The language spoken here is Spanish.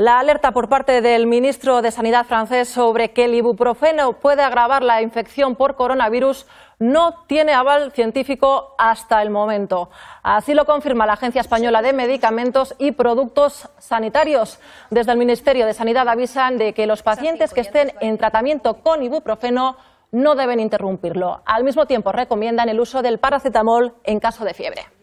La alerta por parte del ministro de Sanidad francés sobre que el ibuprofeno puede agravar la infección por coronavirus no tiene aval científico hasta el momento. Así lo confirma la Agencia Española de Medicamentos y Productos Sanitarios. Desde el Ministerio de Sanidad avisan de que los pacientes que estén en tratamiento con ibuprofeno no deben interrumpirlo. Al mismo tiempo recomiendan el uso del paracetamol en caso de fiebre.